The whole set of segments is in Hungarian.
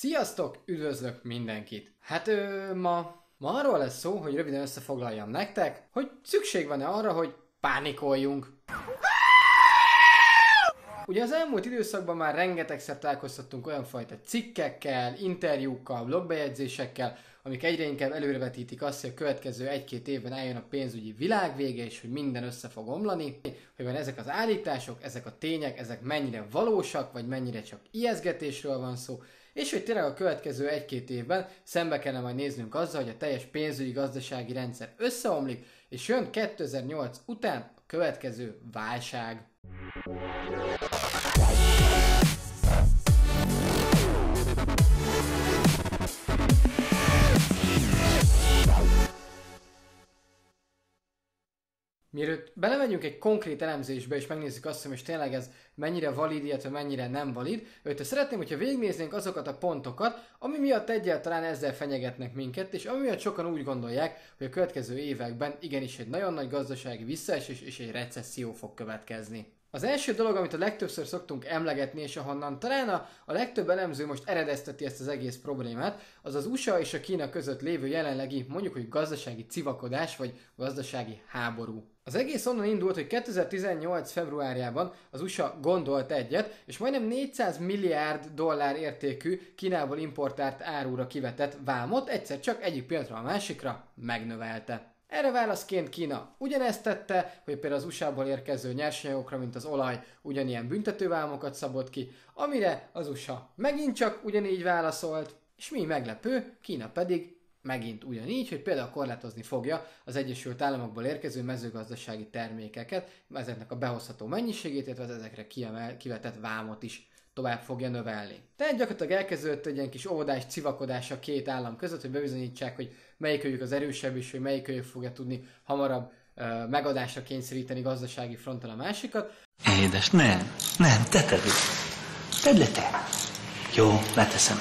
Sziasztok! Üdvözlök mindenkit! Hát ö, ma, ma arról lesz szó, hogy röviden összefoglaljam nektek, hogy szükség van-e arra, hogy pánikoljunk. Ugye az elmúlt időszakban már rengetegszer találkoztattunk olyan fajta cikkekkel, interjúkkal, blogbejegyzésekkel, amik egyre inkább előrevetítik azt, hogy a következő egy-két évben eljön a pénzügyi világvége, és hogy minden össze fog omlani, hogy van ezek az állítások, ezek a tények, ezek mennyire valósak, vagy mennyire csak ijeszgetésről van szó, és hogy tényleg a következő egy-két évben szembe kellene majd néznünk azzal, hogy a teljes pénzügyi gazdasági rendszer összeomlik, és jön 2008 után a következő válság. Mielőtt belemegyünk egy konkrét elemzésbe, és megnézzük azt, hogy most tényleg ez mennyire valid, illetve mennyire nem valid, őt szeretném, hogyha végignéznénk azokat a pontokat, ami miatt egyáltalán ezzel fenyegetnek minket, és ami miatt sokan úgy gondolják, hogy a következő években igenis egy nagyon nagy gazdasági visszaesés és egy recesszió fog következni. Az első dolog, amit a legtöbbször szoktunk emlegetni, és ahonnan talán a, a legtöbb elemző most eredezteti ezt az egész problémát, az az USA és a Kína között lévő jelenlegi, mondjuk, hogy gazdasági civakodás vagy gazdasági háború. Az egész onnan indult, hogy 2018. februárjában az USA gondolt egyet, és majdnem 400 milliárd dollár értékű Kínából importált árúra kivetett vámot egyszer csak egyik pillanatra a másikra megnövelte. Erre válaszként Kína ugyanezt tette, hogy például az USA-ból érkező nyersanyagokra, mint az olaj, ugyanilyen büntetővámokat szabott ki, amire az USA megint csak ugyanígy válaszolt, és mi meglepő, Kína pedig megint ugyanígy, hogy például korlátozni fogja az Egyesült Államokból érkező mezőgazdasági termékeket, ezeknek a behozható mennyiségét, illetve az ezekre kivetett vámot is tovább fogja növelni. Tehát gyakorlatilag elkezdődött egy ilyen kis óvodás civakodás a két állam között, hogy bebizonyítsák, hogy melyikőjük az erősebb, is, hogy melyikőjük fogja tudni hamarabb uh, megadásra kényszeríteni gazdasági fronton a másikat. Édes, nem, nem, te tedd. Tedd le te. Jó, leteszem.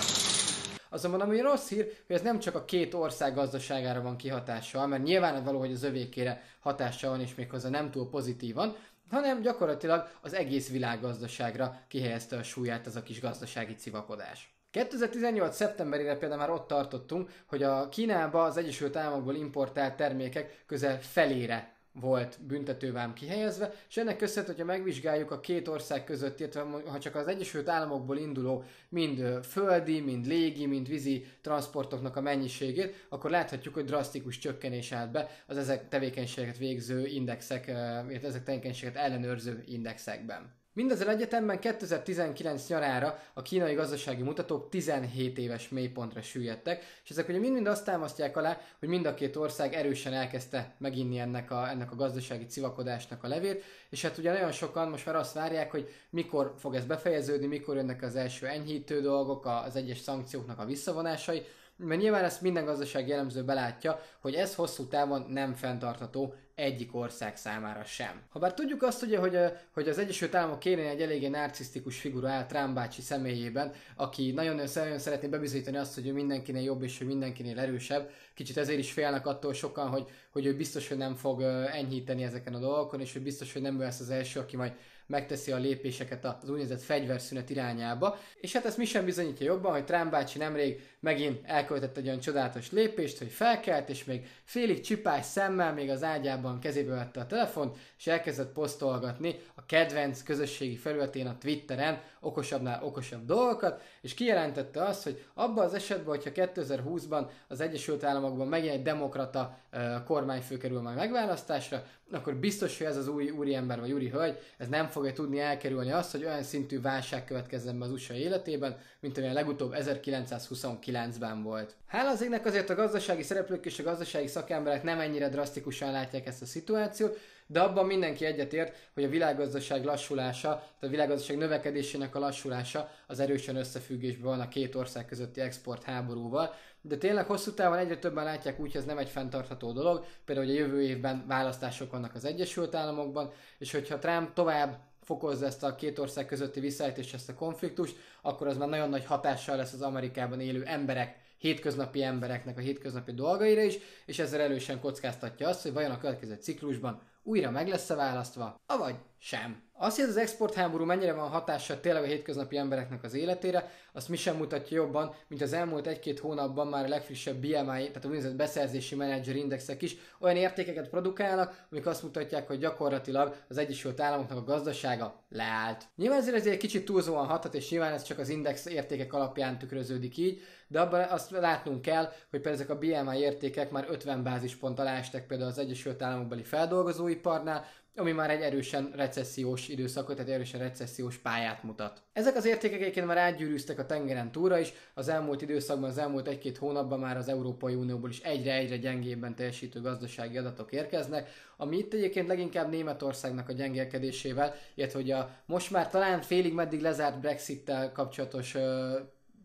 Azonban ami rossz hír, hogy ez nem csak a két ország gazdaságára van kihatással, mert nyilvánvaló, hogy az övékére hatással van, és méghozzá nem túl pozitívan, hanem gyakorlatilag az egész világgazdaságra kihelyezte a súlyát az a kis gazdasági civakodás. 2018. szeptemberére például már ott tartottunk, hogy a Kínába az Egyesült Államokból importált termékek közel felére volt büntetővám kihelyezve, és ennek köszönhető, hogyha megvizsgáljuk a két ország között, illetve ha csak az Egyesült Államokból induló mind földi, mind légi, mind vízi transportoknak a mennyiségét, akkor láthatjuk, hogy drasztikus csökkenés állt be az ezek tevékenységet végző indexek, illetve ezek tevékenységet ellenőrző indexekben. Mindezzel egyetemben 2019 nyarára a kínai gazdasági mutatók 17 éves mélypontra süllyedtek, és ezek ugye mind-mind azt támasztják alá, hogy mind a két ország erősen elkezdte meginni ennek a, ennek a gazdasági civakodásnak a levét, és hát ugye nagyon sokan most már azt várják, hogy mikor fog ez befejeződni, mikor jönnek az első enyhítő dolgok, az egyes szankcióknak a visszavonásai, mert nyilván ezt minden gazdaság jellemző belátja, hogy ez hosszú távon nem fenntartható, egyik ország számára sem. Habár tudjuk azt ugye, hogy, hogy az Egyesült Államok kéne egy eléggé narcisztikus figura áll Trump bácsi személyében, aki nagyon, nagyon szeretné bebizonyítani azt, hogy ő mindenkinél jobb és hogy mindenkinél erősebb. Kicsit ezért is félnek attól sokan, hogy, hogy ő biztos, hogy nem fog enyhíteni ezeken a dolgokon, és hogy biztos, hogy nem ő lesz az első, aki majd megteszi a lépéseket az úgynevezett fegyverszünet irányába. És hát ezt mi sem bizonyítja jobban, hogy Trump bácsi nemrég megint elkövetett egy olyan csodálatos lépést, hogy felkelt, és még félig csipás szemmel még az ágyában kezébe vette a telefont, és elkezdett posztolgatni a kedvenc közösségi felületén a Twitteren okosabbnál okosabb dolgokat, és kijelentette azt, hogy abban az esetben, hogyha 2020-ban az Egyesült Államokban megint egy demokrata kormányfő kerül majd megválasztásra, akkor biztos, hogy ez az új úriember vagy úri hölgy, ez nem fogja tudni elkerülni azt, hogy olyan szintű válság következzen be az USA életében, mint amilyen a legutóbb 1929-ben volt. Hála az égnek azért a gazdasági szereplők és a gazdasági szakemberek nem ennyire drasztikusan látják ezt a szituációt, de abban mindenki egyetért, hogy a világgazdaság lassulása, tehát a világgazdaság növekedésének a lassulása az erősen összefüggésben van a két ország közötti export háborúval, de tényleg hosszú távon egyre többen látják úgy, hogy ez nem egy fenntartható dolog, például hogy a jövő évben választások vannak az Egyesült Államokban, és hogyha Trump tovább fokozza ezt a két ország közötti viszályt és ezt a konfliktust, akkor az már nagyon nagy hatással lesz az Amerikában élő emberek hétköznapi embereknek a hétköznapi dolgaira is, és ezzel elősen kockáztatja azt, hogy vajon a következő ciklusban újra meg lesz-e választva, avagy sem. Azt, hogy az exportháború mennyire van hatással tényleg a hétköznapi embereknek az életére, azt mi sem mutatja jobban, mint az elmúlt egy-két hónapban már a legfrissebb BMI, tehát a úgynevezett beszerzési menedzser indexek is olyan értékeket produkálnak, amik azt mutatják, hogy gyakorlatilag az Egyesült Államoknak a gazdasága leállt. Nyilván ezért ez egy kicsit túlzóan hathat, és nyilván ez csak az index értékek alapján tükröződik így, de abban azt látnunk kell, hogy például ezek a BMI értékek már 50 bázispont alá estek például az Egyesült Államokbeli feldolgozóiparnál, ami már egy erősen recessziós időszakot, tehát erősen recessziós pályát mutat. Ezek az értékek egyébként már átgyűrűztek a tengeren túlra is, az elmúlt időszakban, az elmúlt egy-két hónapban már az Európai Unióból is egyre-egyre gyengébben teljesítő gazdasági adatok érkeznek, ami itt egyébként leginkább Németországnak a gyengélkedésével, illetve hogy a most már talán félig meddig lezárt Brexit-tel kapcsolatos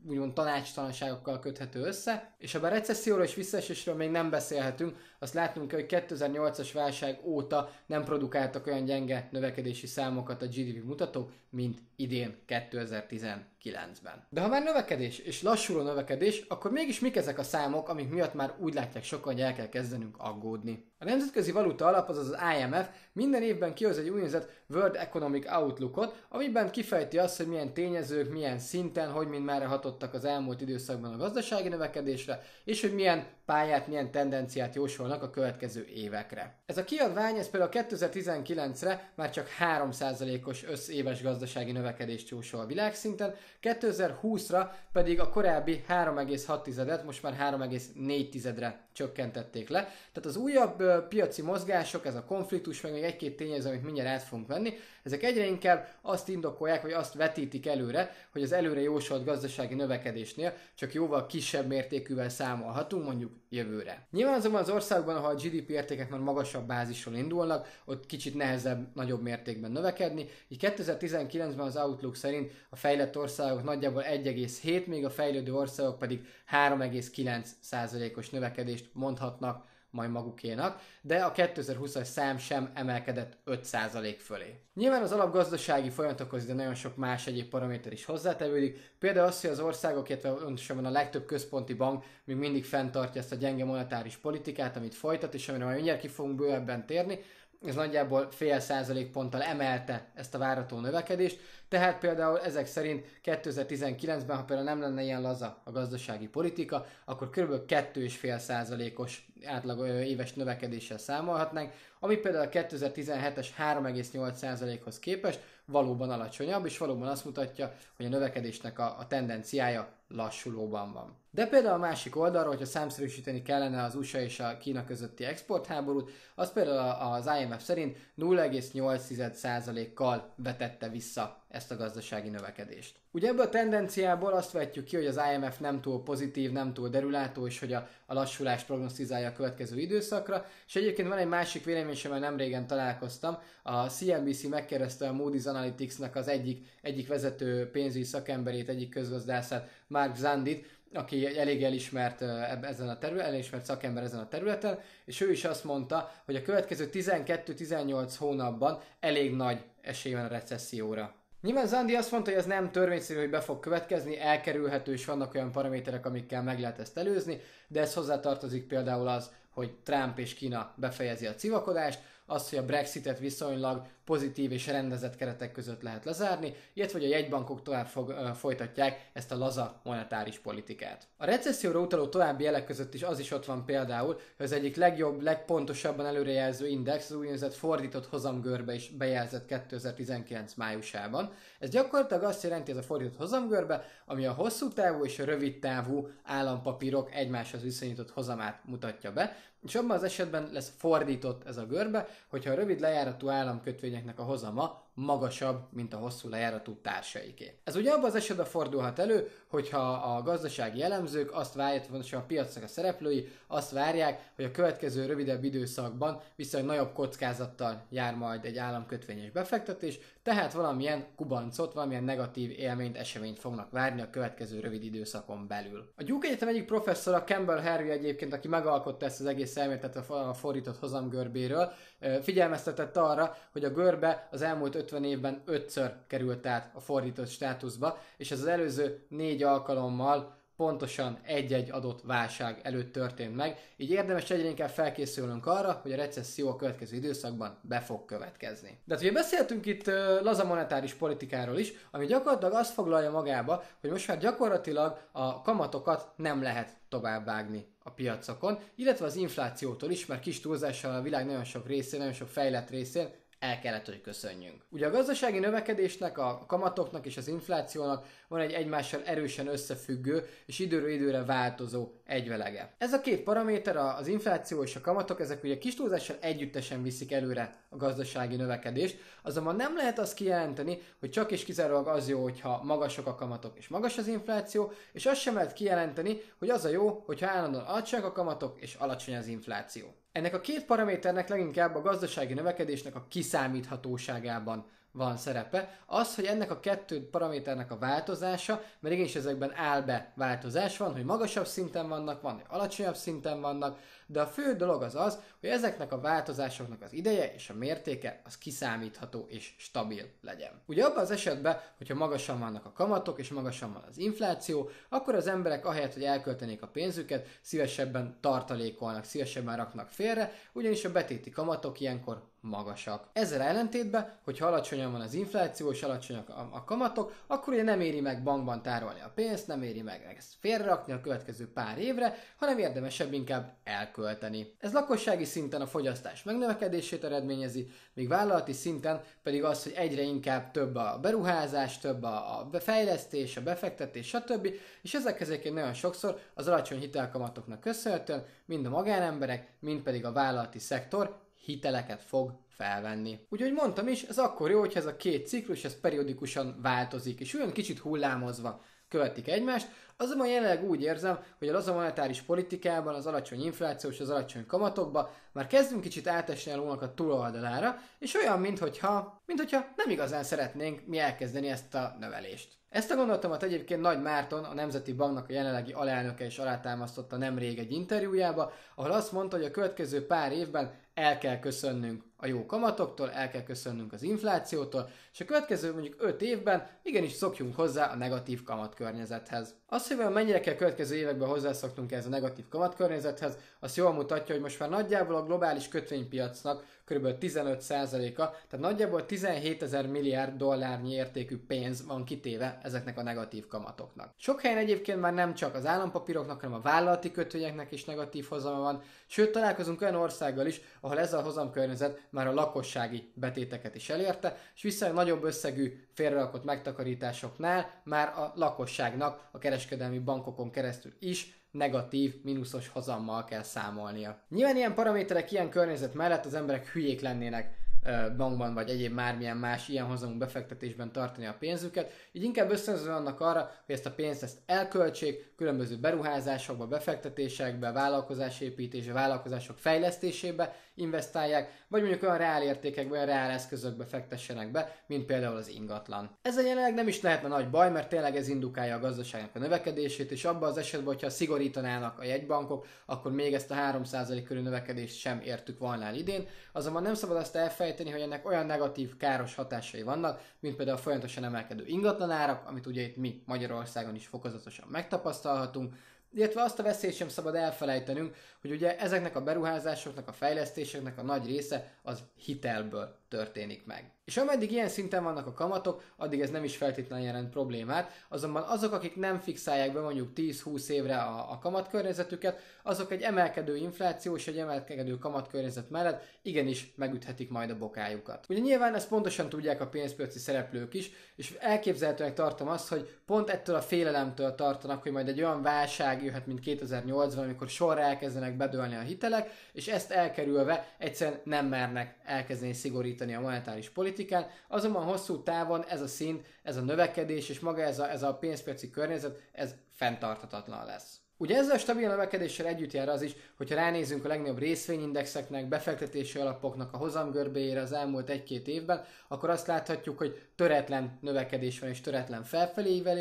úgymond tanácstalanságokkal köthető össze, és ha bár recesszióról és visszaesésről még nem beszélhetünk, azt látnunk kell, hogy 2008-as válság óta nem produkáltak olyan gyenge növekedési számokat a GDP mutatók, mint idén 2019-ben. De ha már növekedés és lassuló növekedés, akkor mégis mik ezek a számok, amik miatt már úgy látják sokan, hogy el kell kezdenünk aggódni. A Nemzetközi Valuta Alap, azaz az IMF minden évben kihoz egy úgynevezett World Economic Outlookot, amiben kifejti azt, hogy milyen tényezők, milyen szinten, hogy mind merre hatottak az elmúlt időszakban a gazdasági növekedésre, és hogy milyen pályát, milyen tendenciát jósolnak a következő évekre. Ez a kiadvány, ez például 2019-re már csak 3%-os összéves gazdasági növekedést jósol a világszinten, 2020-ra pedig a korábbi 3,6-et most már 3,4-re csökkentették le. Tehát az újabb piaci mozgások, ez a konfliktus, meg még egy-két tényező, amit mindjárt át fogunk venni, ezek egyre inkább azt indokolják, vagy azt vetítik előre, hogy az előre jósolt gazdasági növekedésnél csak jóval kisebb mértékűvel számolhatunk, mondjuk jövőre. Nyilván azokban az országban, ahol a GDP értékek már magasabb bázison indulnak, ott kicsit nehezebb, nagyobb mértékben növekedni. Így 2019-ben az Outlook szerint a fejlett országok nagyjából 1,7, még a fejlődő országok pedig 3,9%-os növekedést mondhatnak majd magukénak, de a 2020-as szám sem emelkedett 5% fölé. Nyilván az alapgazdasági folyamatokhoz ide nagyon sok más egyéb paraméter is hozzátevődik, például az, hogy az országok, illetve pontosabban a legtöbb központi bank még mindig fenntartja ezt a gyenge monetáris politikát, amit folytat, és amire majd mindjárt ki fogunk bővebben térni, ez nagyjából fél százalék ponttal emelte ezt a várató növekedést, tehát például ezek szerint 2019-ben, ha például nem lenne ilyen laza a gazdasági politika, akkor kb. 2,5 százalékos átlag éves növekedéssel számolhatnánk, ami például a 2017-es 3,8 százalékhoz képest valóban alacsonyabb, és valóban azt mutatja, hogy a növekedésnek a, a tendenciája lassulóban van. De például a másik oldalról, hogyha számszerűsíteni kellene az USA és a Kína közötti exportháborút, az például az IMF szerint 0,8%-kal vetette vissza ezt a gazdasági növekedést. Ugye ebből a tendenciából azt vetjük ki, hogy az IMF nem túl pozitív, nem túl derülátó, és hogy a, a lassulást prognosztizálja a következő időszakra, és egyébként van egy másik vélemény, amivel nem régen találkoztam, a CNBC megkérdezte a Moody's Analytics-nak az egyik, egyik vezető pénzügyi szakemberét, egyik közgazdászát, Mark Zandit, aki elég elismert ezen a területen, elismert szakember ezen a területen, és ő is azt mondta, hogy a következő 12-18 hónapban elég nagy esély van a recesszióra. Nyilván Zandi azt mondta, hogy ez nem törvényszerű, hogy be fog következni, elkerülhető, és vannak olyan paraméterek, amikkel meg lehet ezt előzni, de ez hozzátartozik például az, hogy Trump és Kína befejezi a civakodást, az, hogy a Brexitet viszonylag pozitív és rendezett keretek között lehet lezárni, illetve hogy a jegybankok tovább fog, uh, folytatják ezt a laza monetáris politikát. A recesszióra utaló további jelek között is az is ott van például, hogy az egyik legjobb, legpontosabban előrejelző index az úgynevezett fordított hozamgörbe is bejelzett 2019 májusában. Ez gyakorlatilag azt jelenti ez a fordított hozamgörbe, ami a hosszú távú és a rövid távú állampapírok egymáshoz viszonyított hozamát mutatja be, és abban az esetben lesz fordított ez a görbe, hogyha a rövid lejáratú államkötvényeknek a hozama magasabb, mint a hosszú lejáratú társaiké. Ez ugye abban az esetben fordulhat elő, hogyha a gazdasági elemzők azt várják, pontosan a piacnak a szereplői azt várják, hogy a következő rövidebb időszakban viszonylag nagyobb kockázattal jár majd egy államkötvényes befektetés, tehát valamilyen kubancot, valamilyen negatív élményt, eseményt fognak várni a következő rövid időszakon belül. A Duke Egyetem egyik professzora, Campbell Harvey egyébként, aki megalkotta ezt az egész elméletet a fordított hozamgörbéről, figyelmeztetett arra, hogy a görbe az elmúlt 50 évben ötször került át a fordított státuszba, és az előző négy egy-egy alkalommal pontosan egy-egy adott válság előtt történt meg, így érdemes egyre inkább felkészülnünk arra, hogy a recesszió a következő időszakban be fog következni. De hát ugye beszéltünk itt laza monetáris politikáról is, ami gyakorlatilag azt foglalja magába, hogy most már gyakorlatilag a kamatokat nem lehet tovább vágni a piacokon, illetve az inflációtól is, mert kis túlzással a világ nagyon sok részén, nagyon sok fejlett részén el kellett, hogy köszönjünk. Ugye a gazdasági növekedésnek, a kamatoknak és az inflációnak van egy egymással erősen összefüggő és időről időre változó egyvelege. Ez a két paraméter, az infláció és a kamatok, ezek ugye kis túlzással együttesen viszik előre a gazdasági növekedést, azonban nem lehet azt kijelenteni, hogy csak és kizárólag az jó, hogyha magasok a kamatok és magas az infláció, és azt sem lehet kijelenteni, hogy az a jó, hogyha állandóan alacsonyak a kamatok és alacsony az infláció. Ennek a két paraméternek leginkább a gazdasági növekedésnek a kiszámíthatóságában van szerepe. Az, hogy ennek a kettő paraméternek a változása, mert igenis ezekben áll be változás van, hogy magasabb szinten vannak, van, hogy alacsonyabb szinten vannak, de a fő dolog az az, hogy ezeknek a változásoknak az ideje és a mértéke az kiszámítható és stabil legyen. Ugye abban az esetben, hogyha magasan vannak a kamatok és magasan van az infláció, akkor az emberek ahelyett, hogy elköltenék a pénzüket, szívesebben tartalékolnak, szívesebben raknak félre, ugyanis a betéti kamatok ilyenkor magasak. Ezzel ellentétben, hogyha alacsonyan van az infláció és alacsonyak a, a kamatok, akkor ugye nem éri meg bankban tárolni a pénzt, nem éri meg ezt félrerakni a következő pár évre, hanem érdemesebb inkább elkölteni. Ez lakossági szinten a fogyasztás megnövekedését eredményezi, míg vállalati szinten pedig az, hogy egyre inkább több a beruházás, több a befejlesztés, a befektetés, stb. És ezek egyébként nagyon sokszor az alacsony hitelkamatoknak köszönhetően mind a magánemberek, mind pedig a vállalati szektor hiteleket fog felvenni. Úgyhogy mondtam is, ez akkor jó, hogyha ez a két ciklus, ez periodikusan változik, és olyan kicsit hullámozva követik egymást. Azonban jelenleg úgy érzem, hogy a laza monetáris politikában, az alacsony infláció és az alacsony kamatokba már kezdünk kicsit átesni a lónak a túloldalára, és olyan, mintha, minthogyha nem igazán szeretnénk mi elkezdeni ezt a növelést. Ezt a gondolatomat egyébként Nagy Márton, a Nemzeti Banknak a jelenlegi alelnöke is alátámasztotta nemrég egy interjújába, ahol azt mondta, hogy a következő pár évben el kell köszönnünk a jó kamatoktól, el kell köszönnünk az inflációtól, és a következő mondjuk 5 évben igenis szokjunk hozzá a negatív kamatkörnyezethez. Azt, hogy mennyire kell következő években hozzászoknunk ez a negatív kamatkörnyezethez, az jól mutatja, hogy most már nagyjából a globális kötvénypiacnak kb. 15%-a, tehát nagyjából 17 ezer milliárd dollárnyi értékű pénz van kitéve ezeknek a negatív kamatoknak. Sok helyen egyébként már nem csak az állampapíroknak, hanem a vállalati kötvényeknek is negatív hozama van, sőt találkozunk olyan országgal is, ahol ez a hozamkörnyezet már a lakossági betéteket is elérte, és viszonylag nagyobb összegű félrerakott megtakarításoknál már a lakosságnak a kereskedelmi bankokon keresztül is negatív, mínuszos hozammal kell számolnia. Nyilván ilyen paraméterek, ilyen környezet mellett az emberek hülyék lennének bankban vagy egyéb mármilyen más ilyen hozamú befektetésben tartani a pénzüket. Így inkább összönző annak arra, hogy ezt a pénzt ezt elköltsék különböző beruházásokba, befektetésekbe, vállalkozásépítésbe, vállalkozások fejlesztésébe investálják, vagy mondjuk olyan reál értékekbe, olyan reál eszközökbe fektessenek be, mint például az ingatlan. Ez a jelenleg nem is lehetne nagy baj, mert tényleg ez indukálja a gazdaságnak a növekedését, és abban az esetben, hogyha szigorítanának a jegybankok, akkor még ezt a 3% körül növekedést sem értük volna idén. Azonban nem szabad azt elfejteni, elfelejteni, hogy ennek olyan negatív, káros hatásai vannak, mint például a folyamatosan emelkedő ingatlanárak, amit ugye itt mi Magyarországon is fokozatosan megtapasztalhatunk, illetve azt a veszélyt sem szabad elfelejtenünk, hogy ugye ezeknek a beruházásoknak, a fejlesztéseknek a nagy része az hitelből történik meg. És ameddig ilyen szinten vannak a kamatok, addig ez nem is feltétlenül jelent problémát, azonban azok, akik nem fixálják be mondjuk 10-20 évre a, a kamatkörnyezetüket, azok egy emelkedő infláció és egy emelkedő kamatkörnyezet mellett igenis megüthetik majd a bokájukat. Ugye nyilván ezt pontosan tudják a pénzpiaci szereplők is, és elképzelhetőnek tartom azt, hogy pont ettől a félelemtől tartanak, hogy majd egy olyan válság jöhet, mint 2008-ban, amikor sorra elkezdenek bedőlni a hitelek, és ezt elkerülve egyszerűen nem mernek elkezdeni szigorítani erősíteni a monetáris politikán, azonban hosszú távon ez a szint, ez a növekedés és maga ez a, ez a pénzpiaci környezet, ez fenntarthatatlan lesz. Ugye ezzel a stabil növekedéssel együtt jár az is, hogyha ránézünk a legnagyobb részvényindexeknek, befektetési alapoknak a hozamgörbéjére az elmúlt egy-két évben, akkor azt láthatjuk, hogy töretlen növekedés van és töretlen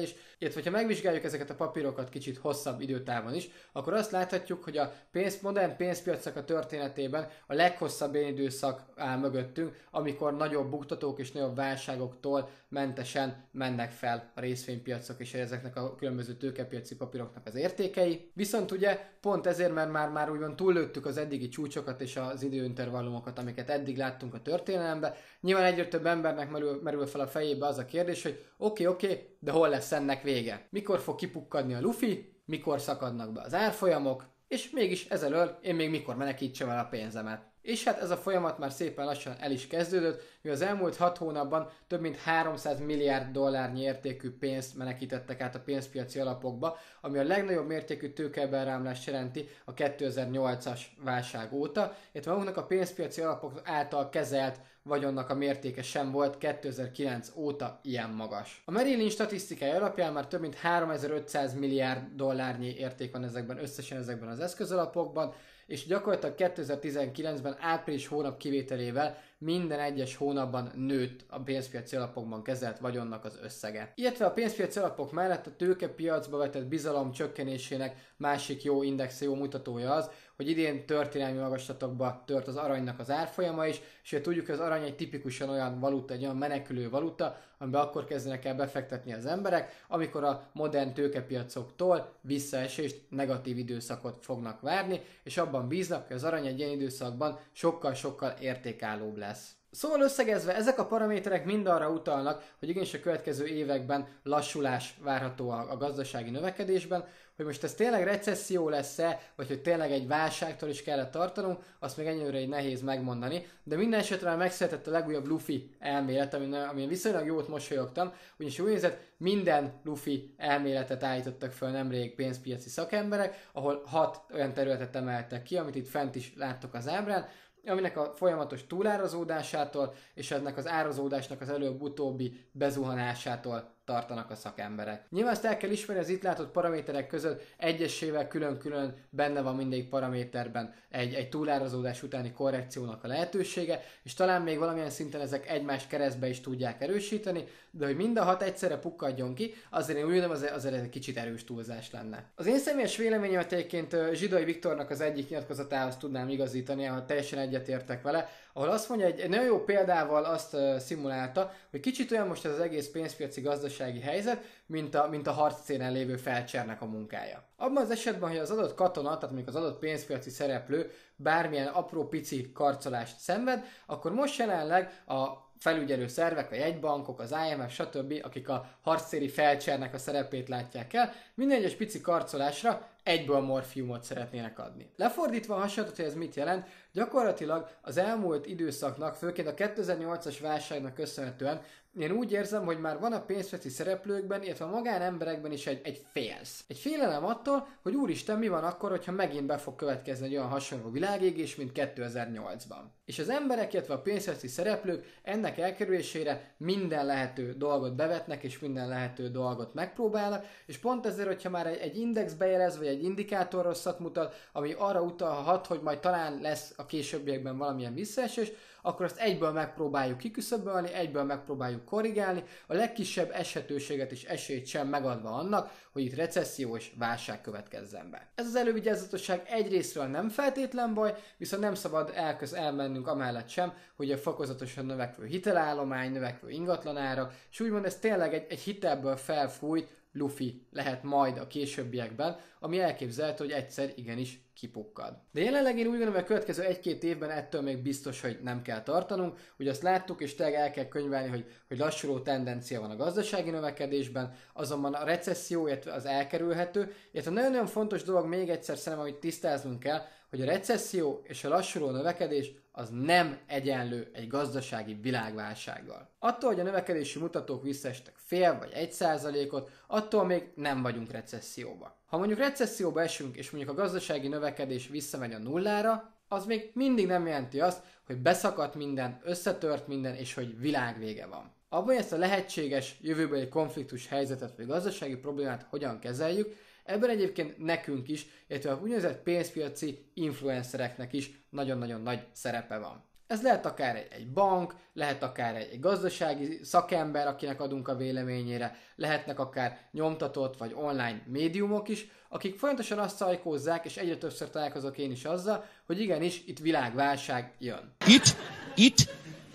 is. illetve ha megvizsgáljuk ezeket a papírokat kicsit hosszabb időtávon is, akkor azt láthatjuk, hogy a pénz, modern pénzpiacok a történetében a leghosszabb időszak áll mögöttünk, amikor nagyobb buktatók és nagyobb válságoktól mentesen mennek fel a részvénypiacok és ezeknek a különböző tőkepiaci papíroknak az értékei, mely, viszont ugye pont ezért, mert már, már úgymond túllőttük az eddigi csúcsokat és az időintervallumokat, amiket eddig láttunk a történelembe, nyilván egyre több embernek merül, merül fel a fejébe az a kérdés, hogy oké, okay, oké, okay, de hol lesz ennek vége? Mikor fog kipukkadni a lufi, mikor szakadnak be az árfolyamok, és mégis ezelől én még mikor menekítsem el a pénzemet. És hát ez a folyamat már szépen lassan el is kezdődött, mivel az elmúlt 6 hónapban több mint 300 milliárd dollárnyi értékű pénzt menekítettek át a pénzpiaci alapokba, ami a legnagyobb mértékű tőkebeáramlást jelenti a 2008-as válság óta, illetve maguknak a pénzpiaci alapok által kezelt vagyonnak a mértéke sem volt 2009 óta ilyen magas. A Merrill Lynch statisztikai alapján már több mint 3500 milliárd dollárnyi érték van ezekben összesen ezekben az eszközalapokban, és gyakorlatilag 2019-ben április hónap kivételével minden egyes hónapban nőtt a pénzpiaci alapokban kezelt vagyonnak az összege. Illetve a pénzpiaci alapok mellett a tőkepiacba vetett bizalom csökkenésének másik jó indexe, jó mutatója az, hogy idén történelmi magaslatokba tört az aranynak az árfolyama is, és ugye tudjuk, hogy az arany egy tipikusan olyan valuta, egy olyan menekülő valuta, amiben akkor kezdenek el befektetni az emberek, amikor a modern tőkepiacoktól visszaesést, negatív időszakot fognak várni, és abban bíznak, hogy az arany egy ilyen időszakban sokkal-sokkal értékállóbb lesz. Szóval összegezve, ezek a paraméterek mind arra utalnak, hogy igenis a következő években lassulás várható a, gazdasági növekedésben, hogy most ez tényleg recesszió lesz-e, vagy hogy tényleg egy válságtól is kellett tartanunk, azt még ennyire egy nehéz megmondani. De minden esetre már megszületett a legújabb Luffy elmélet, amin, amin viszonylag jót mosolyogtam, ugyanis úgy nézett, minden Luffy elméletet állítottak föl nemrég pénzpiaci szakemberek, ahol hat olyan területet emeltek ki, amit itt fent is láttok az ábrán, aminek a folyamatos túlárazódásától és ennek az árazódásnak az előbb-utóbbi bezuhanásától tartanak a szakemberek. Nyilván ezt el kell ismerni, az itt látott paraméterek között egyesével külön-külön benne van mindegyik paraméterben egy, egy túlárazódás utáni korrekciónak a lehetősége, és talán még valamilyen szinten ezek egymás keresztbe is tudják erősíteni, de hogy mind a hat egyszerre pukkadjon ki, azért én úgy gondolom, azért, azért ez egy kicsit erős túlzás lenne. Az én személyes véleményemet egyébként Zsidai Viktornak az egyik nyilatkozatához tudnám igazítani, ha teljesen egyetértek vele, ahol azt mondja, egy, egy nagyon jó példával azt uh, szimulálta, hogy kicsit olyan most ez az egész pénzpiaci gazdasági helyzet, mint a, mint a harcszélen lévő felcsernek a munkája. Abban az esetben, hogy az adott katona, tehát mondjuk az adott pénzpiaci szereplő bármilyen apró pici karcolást szenved, akkor most jelenleg a felügyelő szervek, a jegybankok, az IMF, stb., akik a harcéri felcsernek a szerepét látják el, minden egyes pici karcolásra egyből morfiumot szeretnének adni. Lefordítva a hasonlatot, hogy ez mit jelent, gyakorlatilag az elmúlt időszaknak, főként a 2008-as válságnak köszönhetően én úgy érzem, hogy már van a pénzveti szereplőkben, illetve a magánemberekben is egy, egy félsz. Egy félelem attól, hogy úristen, mi van akkor, hogyha megint be fog következni egy olyan hasonló világégés, mint 2008-ban. És az emberek, illetve a pénzveti szereplők ennek elkerülésére minden lehető dolgot bevetnek, és minden lehető dolgot megpróbálnak, és pont ezért, hogyha már egy, egy index bejelez, vagy egy indikátor rosszat mutat, ami arra utalhat, hogy majd talán lesz a későbbiekben valamilyen visszaesés, akkor azt egyből megpróbáljuk kiküszöbölni, egyből megpróbáljuk korrigálni, a legkisebb eshetőséget és esélyt sem megadva annak, hogy itt recesszió és válság következzen be. Ez az elővigyázatosság egyrésztről nem feltétlen baj, viszont nem szabad elköz elmennünk amellett sem, hogy a fokozatosan növekvő hitelállomány, növekvő ingatlanára, és úgymond ez tényleg egy, egy hitelből felfújt, Luffy lehet majd a későbbiekben, ami elképzelt, hogy egyszer igenis kipukkad. De jelenleg én úgy gondolom, hogy a következő egy-két évben ettől még biztos, hogy nem kell tartanunk. Ugye azt láttuk, és tényleg el kell könyvelni, hogy, hogy lassuló tendencia van a gazdasági növekedésben, azonban a recesszió, az elkerülhető, és a nagyon-nagyon fontos dolog még egyszer szerintem, amit tisztáznunk kell, hogy a recesszió és a lassuló növekedés az nem egyenlő egy gazdasági világválsággal. Attól, hogy a növekedési mutatók visszaestek fél vagy egy százalékot, attól még nem vagyunk recesszióba. Ha mondjuk recesszióba esünk, és mondjuk a gazdasági növekedés visszamegy a nullára, az még mindig nem jelenti azt, hogy beszakadt minden, összetört minden, és hogy világvége van. Abban, hogy ezt a lehetséges jövőbeli konfliktus helyzetet vagy gazdasági problémát hogyan kezeljük, ebben egyébként nekünk is, illetve a úgynevezett pénzpiaci influencereknek is nagyon-nagyon nagy szerepe van. Ez lehet akár egy, egy bank, lehet akár egy, egy gazdasági szakember, akinek adunk a véleményére, lehetnek akár nyomtatott vagy online médiumok is, akik folyamatosan azt szajkózzák, és egyre többször találkozok én is azzal, hogy igenis, itt világválság jön. Itt, itt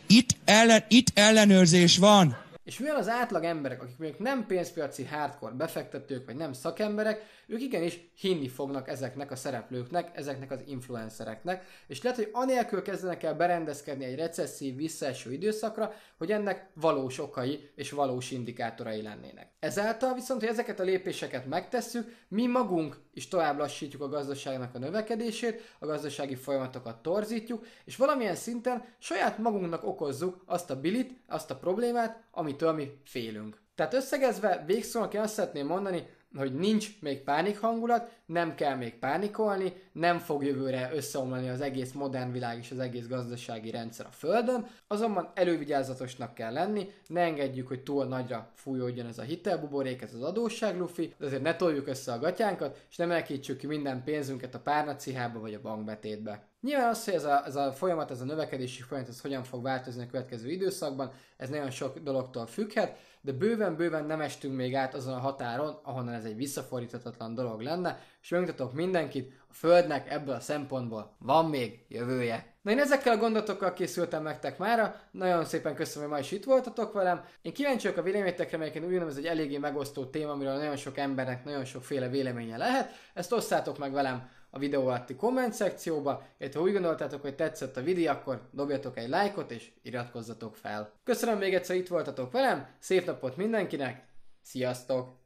itt, ellen, itt ellenőrzés van. És mivel az átlag emberek, akik még nem pénzpiaci hardcore befektetők, vagy nem szakemberek, ők igenis hinni fognak ezeknek a szereplőknek, ezeknek az influencereknek, és lehet, hogy anélkül kezdenek el berendezkedni egy recesszív visszaeső időszakra, hogy ennek valós okai és valós indikátorai lennének. Ezáltal viszont, hogy ezeket a lépéseket megtesszük, mi magunk is tovább lassítjuk a gazdaságnak a növekedését, a gazdasági folyamatokat torzítjuk, és valamilyen szinten saját magunknak okozzuk azt a bilit, azt a problémát, amitől mi félünk. Tehát összegezve végszónak én azt szeretném mondani, hogy nincs még pánik hangulat, nem kell még pánikolni, nem fog jövőre összeomlani az egész modern világ és az egész gazdasági rendszer a Földön, azonban elővigyázatosnak kell lenni, ne engedjük, hogy túl nagyra fújódjon ez a hitelbuborék, ez az adósságlufi, de azért ne toljuk össze a gatyánkat, és nem elkítsük ki minden pénzünket a párnacihába vagy a bankbetétbe. Nyilván az, hogy ez a, ez a folyamat, ez a növekedési folyamat, ez hogyan fog változni a következő időszakban, ez nagyon sok dologtól függhet, de bőven-bőven nem estünk még át azon a határon, ahonnan ez egy visszafordíthatatlan dolog lenne, és megmutatok mindenkit, a Földnek ebből a szempontból van még jövője. Na én ezekkel a gondolatokkal készültem nektek mára, nagyon szépen köszönöm, hogy ma is itt voltatok velem. Én kíváncsi vagyok a véleményetekre, melyeken úgy gondolom, ez egy eléggé megosztó téma, amiről nagyon sok embernek nagyon sokféle véleménye lehet. Ezt osszátok meg velem a videó alatti komment szekcióba, ha úgy gondoltátok, hogy tetszett a videó, akkor dobjatok egy lájkot és iratkozzatok fel. Köszönöm még egyszer itt voltatok velem, szép napot mindenkinek, sziasztok!